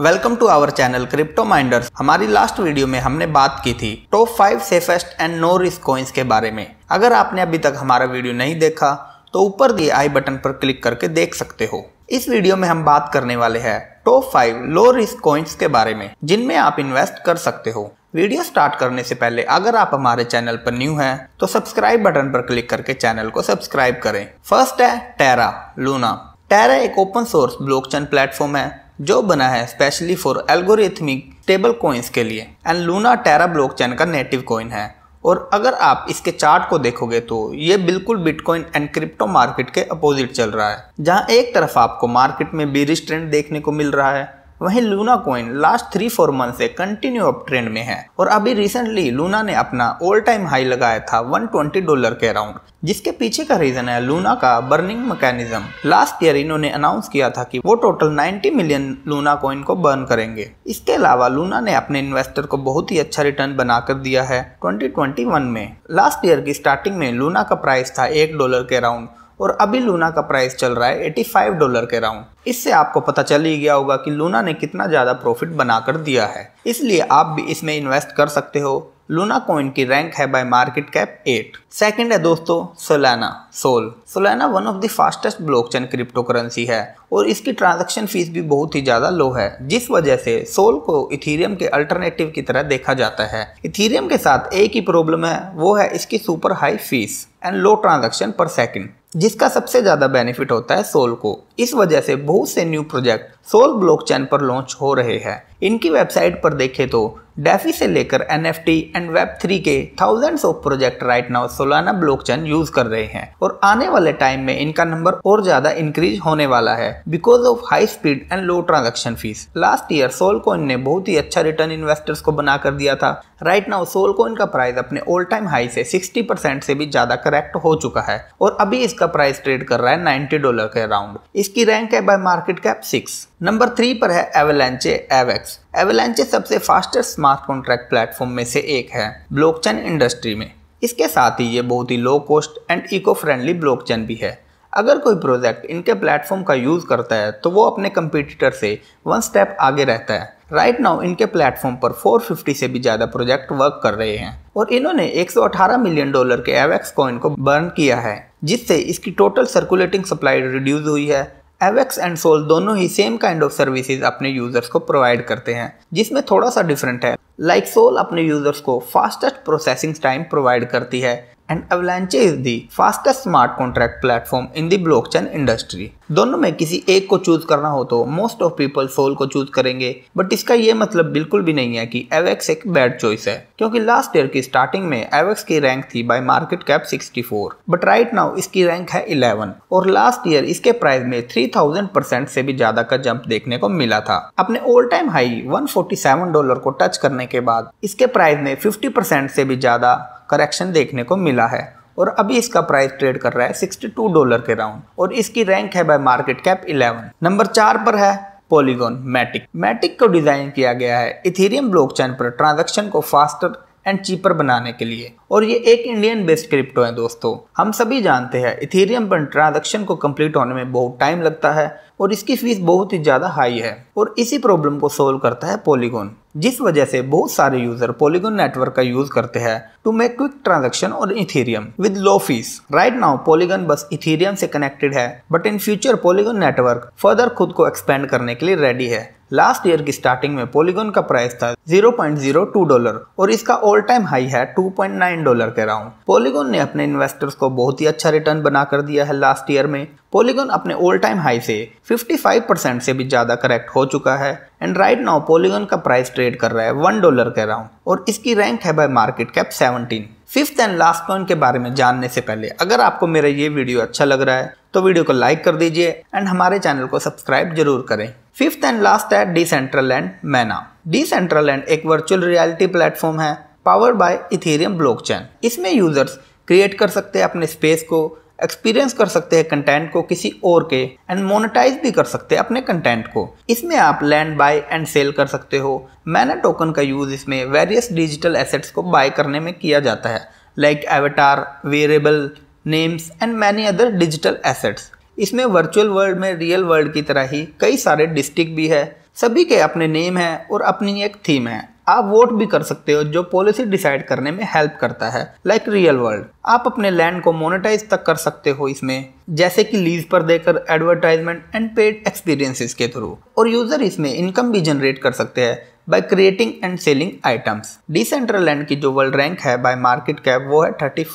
welcome to our channel crypto minders हमारी last video में हमने बात की थी top five safest and no risk coins के बारे में अगर आपने अभी तक हमारा वीडियो नहीं देखा तो ऊपर दिए आई बटन पर क्लिक करके देख सकते हो इस वीडियो में हम बात करने वाले हैं top five low risk coins के बारे में जिनमें आप इन्वेस्ट कर सकते हो वीडियो स्टार्ट करने से पहले अगर आप हमारे चैनल पर न्यू हैं तो सब्सक्राइब बटन पर क्लिक करके चैनल को सब्सक्राइब करें फर्स्ट है टेरा लूना टेरा एक ओपन सोर्स ब्लॉकचेन प्लेटफॉर्म है जो बना है specially for algorithmic table coins के लिए एंड लूना टेरा ब्लॉकचेन का नेटिव कोइन है और अगर आप इसके चार्ट को देखोगे तो ये बिल्कुल बिटकॉइन एंड क्रिप्टो मार्केट के अपोजिट चल रहा है जहां एक तरफ आपको मार्केट में बीरिश ट्रेंड देखने को मिल रहा है वहीं Luna coin last three four month से कंटिन्यू अप ट्रेंड में है और अभी रिसेंटली लूना ने अपना ऑल टाइम हाई लगाया था 120 डॉलर के अराउंड जिसके पीछे का रीजन है लूना का बर्निंग मैकेनिज्म लास्ट ईयर इन्होंने अनाउंस किया था कि वो टोटल 90 मिलियन लूना कॉइन को बर्न करेंगे इसके अलावा लूना ने अपने इन्वेस्टर को बहुत ही अच्छा रिटर्न बनाकर दिया है ट्वेंटी में लास्ट ईयर की स्टार्टिंग में लूना का प्राइस था एक डॉलर के अराउंड और अभी लूना का प्राइस चल रहा है 85 डॉलर के राउंड इससे आपको पता चल ही गया होगा कि लूना ने कितना ज़्यादा प्रॉफिट बनाकर दिया है इसलिए आप भी इसमें इन्वेस्ट कर सकते हो लूना कॉइन की रैंक है by market cap at second है दोस्तों Solana Sol Solana one of the fastest blockchain crypto currency है और इसकी ट्रांजैक्शन फीस भी बहुत ही ज़्यादा लो है जिस वजह से सोल को इथीरियम के अल्टरनेटिव की तरह देखा जाता है इथीरियम के साथ एक ही प्रॉब्लम है वो है इसकी super high fees and low transaction per second जिसका सबसे ज़्यादा बेनिफिट होता है सोल को इस वजह से बहुत से न्यू प्रोजेक्ट सोल ब्लॉकचेन पर लॉन्च हो रहे हैं इनकी वेबसाइट पर देखें तो डेफी से लेकर एन एंड वेब थ्री के thousands of project right now Solana block chain use कर रहे हैं और आने वाले टाइम में इनका नंबर और ज्यादा इंक्रीज होने वाला है because of high speed and low transaction fees last year Sol ने बहुत ही अच्छा रिटर्न इन्वेस्टर्स को बना कर दिया था राइट नाउ सोल का प्राइस अपने ऑल टाइम हाई से परसेंट से भी ज्यादा करेक्ट हो चुका है और अभी इसका प्राइस ट्रेड कर रहा है नाइनटी डॉलर के अराउंड इसकी रैंक है by market cap six number three पर है एवेलेंचे एवेक्स एवेलेंचे सबसे फास्टेस्ट स्मार्ट कॉन्ट्रैक्ट प्लेटफॉर्म में से एक है ब्लॉकचेन इंडस्ट्री में इसके साथ ही ये बहुत ही low cost and eco friendly blockchain भी है अगर कोई प्रोजेक्ट इनके प्लेटफॉर्म का यूज़ करता है तो वो अपने कंपटीटर से वन स्टेप आगे रहता है राइट right नाउ इनके प्लेटफॉर्म पर 450 से भी ज़्यादा प्रोजेक्ट वर्क कर रहे हैं और इन्होंने 118 मिलियन डॉलर के एवेक्स कॉइन को बर्न किया है जिससे इसकी टोटल सर्कुलेटिंग सप्लाई रिड्यूस हुई है एवेक्स एंड सोल दोनों ही सेम काइंड ऑफ सर्विसेज अपने यूजर्स को प्रोवाइड करते हैं जिसमें थोड़ा सा डिफरेंट है लाइक सोल अपने यूजर्स को फास्टेस्ट प्रोसेसिंग टाइम प्रोवाइड करती है and Avalanche is the fastest smart contract platform in the blockchain industry दोनों में किसी एक को चूज करना हो तो मोस्ट ऑफ पीपल सोल को चूज करेंगे बट इसका ये मतलब बिल्कुल भी नहीं है कि एवेक्स एक बैड चॉइस है क्योंकि लास्ट ईयर की स्टार्टिंग में एवेक्स की रैंक थी by market cap 64 but right now इसकी रैंक है 11 और लास्ट ईयर इसके प्राइस में 3000 परसेंट से भी ज्यादा का जंप देखने को मिला था अपने ओल्ड टाइम हाई 147 डॉलर को टच करने के बाद इसके प्राइस में 50% परसेंट से भी ज़्यादा करेक्शन देखने को मिला है और अभी इसका प्राइस ट्रेड कर रहा है 62 डॉलर के राउंड और इसकी रैंक है बाय मार्केट कैप 11 नंबर चार पर है पॉलीगोन मैटिक मैटिक को डिज़ाइन किया गया है इथेरियम ब्लॉकचेन पर ट्रांजेक्शन को फास्टर एंड चीपर बनाने के लिए और ये एक इंडियन बेस्ड क्रिप्टो है दोस्तों हम सभी जानते हैं इथेरियम पर ट्रांजेक्शन को कंप्लीट होने में बहुत टाइम लगता है और इसकी फीस बहुत ही ज़्यादा हाई है और इसी प्रॉब्लम को सोल्व करता है पॉलीगोन जिस वजह से बहुत सारे यूजर पॉलीगॉन नेटवर्क का यूज करते हैं टू मेक क्विक ट्रांजेक्शन और Ethereum with low fees right now Polygon बस इथेरियम से कनेक्टेड है but in future Polygon network further खुद को एक्सपेंड करने के लिए रेडी है लास्ट ईयर की स्टार्टिंग में पोलीगोन का प्राइस था 0.02 डॉलर और इसका ऑल टाइम हाई है 2.9 डॉलर कह रहा हूँ पोलीगोन ने अपने इन्वेस्टर्स को बहुत ही अच्छा रिटर्न बना कर दिया है लास्ट ईयर में पोलीगोन अपने ऑल टाइम हाई से 55 परसेंट से भी ज़्यादा करेक्ट हो चुका है एंड राइट नाउ पोलिगोन का प्राइस ट्रेड कर रहा है वन डॉलर कह रहा हूँ और इसकी रैंक है by market cap seventeen fifth and last point के बारे में जानने से पहले अगर आपको मेरा ये वीडियो अच्छा लग रहा है तो वीडियो को लाइक कर दीजिए एंड हमारे चैनल को सब्सक्राइब जरूर करें फिफ्थ एंड लास्ट है डिसेंट्रलैंड मैना डिसेंट्रलैंड एक वर्चुअल रियलिटी प्लेटफॉर्म है पावर बाय इथेरियम ब्लॉकचेन इसमें यूजर्स क्रिएट कर सकते हैं अपने स्पेस को एक्सपीरियंस कर सकते हैं कंटेंट को किसी और के एंड मोनेटाइज भी कर सकते हैं अपने कंटेंट को इसमें आप लैंड बाय एंड सेल कर सकते हो मैना टोकन का यूज़ इसमें वेरियस डिजिटल एसेट्स को बाय करने में किया जाता है like avatar wearable names and many other digital assets इसमें वर्चुअल वर्ल्ड में रियल वर्ल्ड की तरह ही कई सारे डिस्ट्रिक्ट भी है सभी के अपने नेम हैं और अपनी एक थीम है आप वोट भी कर सकते हो जो पॉलिसी डिसाइड करने में हेल्प करता है लाइक रियल वर्ल्ड आप अपने लैंड को मोनेटाइज तक कर सकते हो इसमें जैसे कि लीज पर देकर एडवर्टाइजमेंट एंड पेड एक्सपीरियंसेस के थ्रू और यूजर इसमें इनकम भी जनरेट कर सकते हैं by creating and selling items Decentraland की जो वर्ल्ड रैंक है बाय मार्केट कैप वो है thirty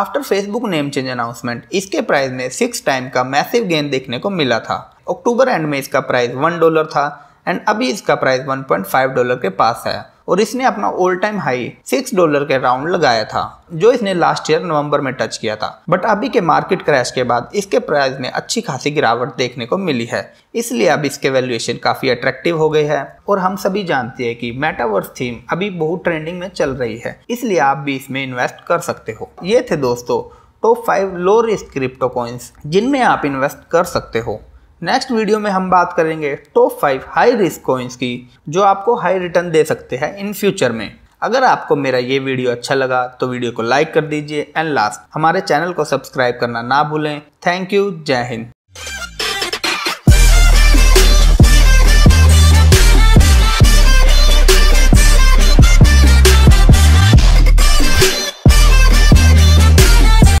after Facebook name change announcement इसके प्राइस में सिक्स टाइम का मैसिव गेन देखने को मिला था अक्टूबर एंड में इसका प्राइस वन डॉलर था एंड अभी इसका प्राइस 1.5 डॉलर के पास है और इसने अपना all time high six dollar के राउंड लगाया था जो इसने लास्ट ईयर नवंबर में टच किया था बट अभी के मार्केट क्रैश के बाद इसके प्राइस में अच्छी खासी गिरावट देखने को मिली है इसलिए अब इसके वैल्यूएशन काफ़ी अट्रैक्टिव हो गए है और हम सभी जानते हैं कि मेटावर्स थीम अभी बहुत ट्रेंडिंग में चल रही है इसलिए आप भी इसमें इन्वेस्ट कर सकते हो ये थे दोस्तों top five low risk crypto coins जिनमें आप इन्वेस्ट कर सकते हो नेक्स्ट वीडियो में हम बात करेंगे top five high risk coins की जो आपको हाई रिटर्न दे सकते हैं इन फ्यूचर में अगर आपको मेरा ये वीडियो अच्छा लगा तो वीडियो को लाइक कर दीजिए एंड लास्ट हमारे चैनल को सब्सक्राइब करना ना भूलें थैंक यू जय हिंद